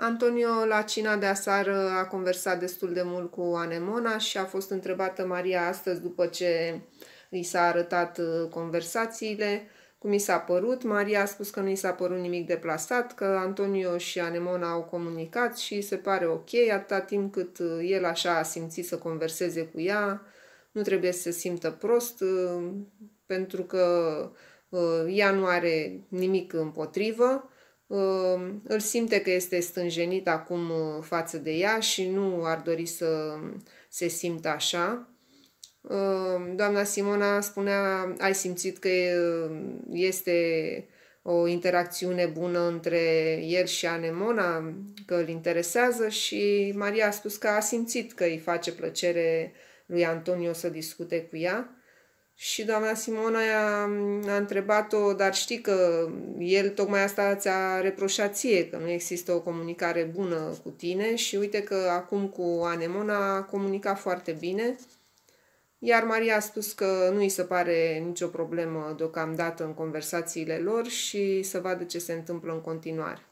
Antonio la cina de aseară a conversat destul de mult cu Anemona și a fost întrebată Maria astăzi după ce i s-a arătat uh, conversațiile, cum i s-a părut. Maria a spus că nu i s-a părut nimic deplasat, că Antonio și Anemona au comunicat și se pare ok, atâta timp cât uh, el așa a simțit să converseze cu ea, nu trebuie să se simtă prost, uh, pentru că ea nu are nimic împotrivă. Ehm, îl simte că este stânjenit acum uh, față de ea și nu ar dori să se simtă așa. Ehm, doamna Simona spunea, ai simțit că uh, este o interacțiune bună între el și Anemona, că îl interesează și Maria a spus că a simțit că îi face plăcere lui Antonio să discute cu ea. Și doamna Simona a, a întrebat-o, dar știi că el tocmai asta ți-a reproșat ție, că nu există o comunicare bună cu tine și uite că acum cu Anemona a comunicat foarte bine. Iar Maria a spus că nu îi se pare nicio problemă deocamdată în conversațiile lor și să vadă ce se întâmplă în continuare.